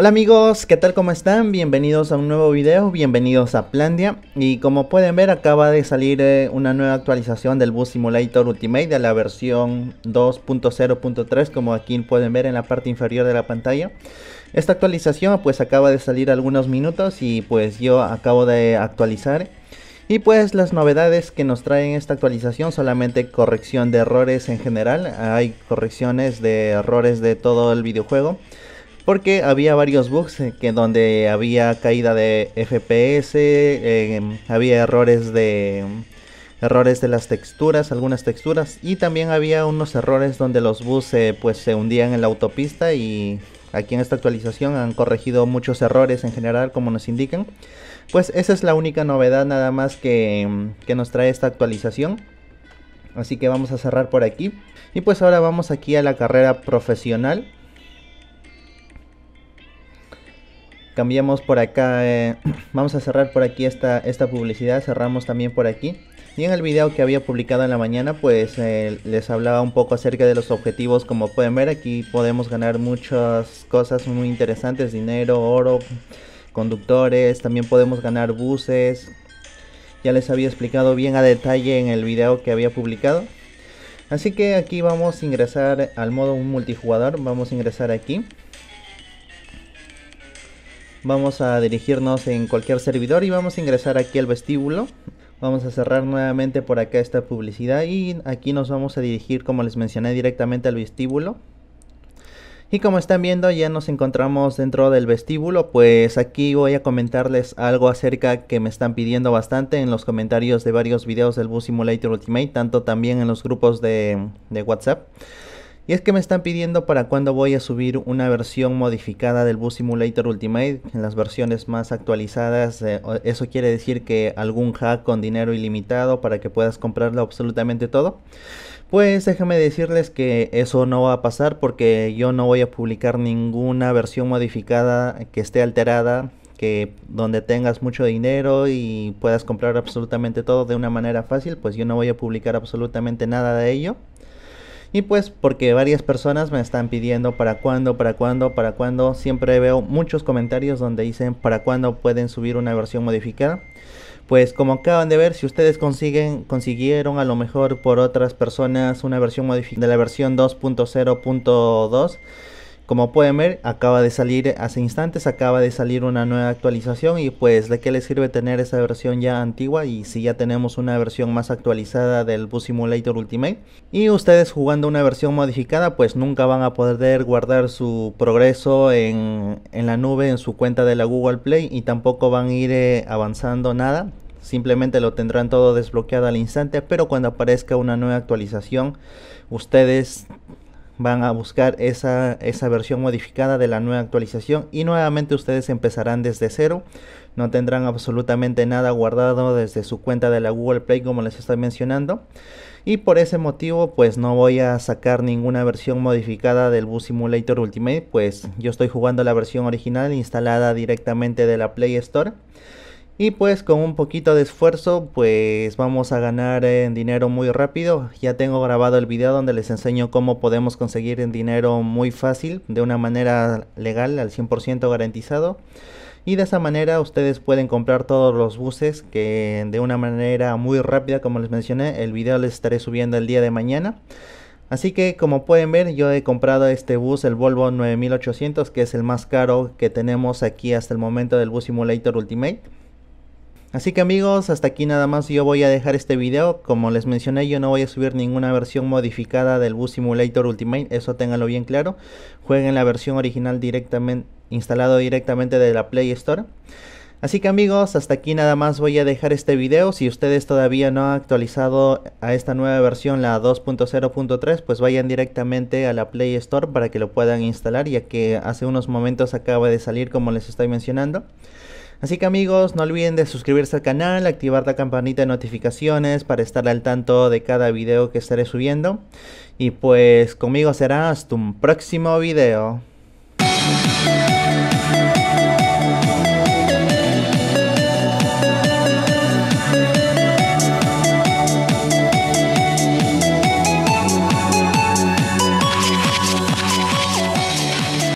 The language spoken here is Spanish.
Hola amigos, ¿qué tal? ¿Cómo están? Bienvenidos a un nuevo video, bienvenidos a Plandia y como pueden ver acaba de salir eh, una nueva actualización del Bus Simulator Ultimate de la versión 2.0.3 como aquí pueden ver en la parte inferior de la pantalla esta actualización pues acaba de salir algunos minutos y pues yo acabo de actualizar y pues las novedades que nos traen esta actualización, solamente corrección de errores en general, hay correcciones de errores de todo el videojuego porque había varios bugs eh, que donde había caída de FPS, em, había errores de errores de las texturas, algunas texturas y también había unos errores donde los buses pues se hundían en la autopista y aquí en esta actualización han corregido muchos errores en general como nos indican. Pues esa es la única novedad nada más que, em, que nos trae esta actualización. Así que vamos a cerrar por aquí. Y pues ahora vamos aquí a la carrera profesional cambiamos por acá, eh, vamos a cerrar por aquí esta, publicidad, cerramos también por aquí. Y en el video que había publicado en la mañana, pues eh, les hablaba un poco acerca de los objetivos. Como pueden ver, aquí podemos ganar muchas cosas muy interesantes, dinero, oro, conductores, también podemos ganar buses. Ya les había explicado bien a detalle en el video que había publicado. Así que aquí vamos a ingresar al modo multijugador, vamos a ingresar aquí. Vamos a dirigirnos en cualquier servidor y vamos a ingresar aquí al vestíbulo. Vamos a cerrar nuevamente por acá esta publicidad y aquí nos vamos a dirigir, como les mencioné, directamente al vestíbulo. Y como están viendo ya nos encontramos dentro del vestíbulo, pues aquí voy a comentarles algo acerca que me están pidiendo bastante en los comentarios de varios videos del Bus Simulator Ultimate, tanto también en los grupos de, de WhatsApp. Y es que me están pidiendo para cuándo voy a subir una versión modificada del Bus Simulator Ultimate en las versiones más actualizadas. Eh, eso quiere decir que algún hack con dinero ilimitado para que puedas comprarlo absolutamente todo. Pues déjame decirles que eso no va a pasar porque yo no voy a publicar ninguna versión modificada que esté alterada que donde tengas mucho dinero y puedas comprar absolutamente todo de una manera fácil, pues yo no voy a publicar absolutamente nada de ello. Y pues porque varias personas me están pidiendo para cuándo, para cuándo, para cuándo. Siempre veo muchos comentarios donde dicen para cuándo pueden subir una versión modificada. Pues como acaban de ver, si ustedes consiguen, consiguieron a lo mejor por otras personas una versión modificada de la versión 2.0.2 como pueden ver, acaba de salir hace instantes, acaba de salir una nueva actualización y pues de qué le sirve tener esa versión ya antigua y si ya tenemos una versión más actualizada del Bus Simulator Ultimate. Y ustedes jugando una versión modificada pues nunca van a poder guardar su progreso en, la nube, en su cuenta de la Google Play y tampoco van a ir eh, avanzando nada. Simplemente lo tendrán todo desbloqueado al instante, pero cuando aparezca una nueva actualización, ustedes van a buscar esa, esa versión modificada de la nueva actualización y nuevamente ustedes empezarán desde cero. No tendrán absolutamente nada guardado desde su cuenta de la Google Play como les estoy mencionando. Y por ese motivo pues no voy a sacar ninguna versión modificada del Bus Simulator Ultimate. Pues yo estoy jugando la versión original instalada directamente de la Play Store. Y pues con un poquito de esfuerzo pues vamos a ganar en dinero muy rápido. Ya tengo grabado el video donde les enseño cómo podemos conseguir en dinero muy fácil, de una manera legal, al 100% garantizado. Y de esa manera ustedes pueden comprar todos los buses que de una manera muy rápida como les mencioné. El video les estaré subiendo el día de mañana. Así que como pueden ver yo he comprado este bus, el Volvo 9800 que es el más caro que tenemos aquí hasta el momento del Bus Simulator Ultimate. Así que amigos, hasta aquí nada más yo voy a dejar este video. Como les mencioné, yo no voy a subir ninguna versión modificada del Bus Simulator Ultimate, eso ténganlo bien claro. Jueguen la versión original directamente, instalado directamente de la Play Store. Así que amigos, hasta aquí nada más voy a dejar este video. Si ustedes todavía no han actualizado a esta nueva versión, la 2.0.3, pues vayan directamente a la Play Store para que lo puedan instalar, ya que hace unos momentos acaba de salir como les estoy mencionando. Así que amigos, no olviden de suscribirse al canal, activar la campanita de notificaciones para estar al tanto de cada video que estaré subiendo. Y pues conmigo será hasta un próximo video.